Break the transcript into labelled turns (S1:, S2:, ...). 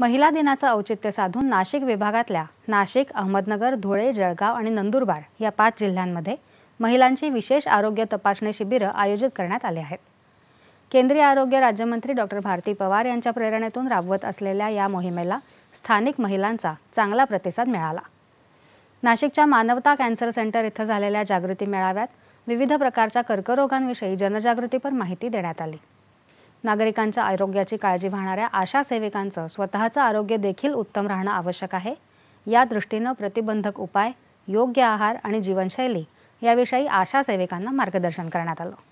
S1: महिला दिनाचं औचित्य साधून नाशिक विभागातल्या नाशिक अहमदनगर धुळे जळगाव आणि नंदुरबार या पाच जिल्ह्यांमध्ये महिलांची विशेष आरोग्य तपासणी शिबिरं आयोजित करण्यात आले आहेत केंद्रीय आरोग्य राज्यमंत्री डॉक्टर भारती पवार यांच्या प्रेरणेतून राबवत असलेल्या या मोहिमेला स्थानिक महिलांचा चांगला प्रतिसाद मिळाला नाशिकच्या मानवता कॅन्सर सेंटर इथं झालेल्या जागृती मेळाव्यात विविध प्रकारच्या कर्करोगांविषयी जनजागृतीपर माहिती देण्यात आली नागरिकांच्या आरोग्याची काळजी वाहणाऱ्या आशा सेविकांचं स्वतःचं आरोग्य देखील उत्तम राहणं आवश्यक आहे या दृष्टीनं प्रतिबंधक उपाय योग्य आहार आणि जीवनशैली याविषयी आशा सेविकांना मार्गदर्शन करण्यात आलं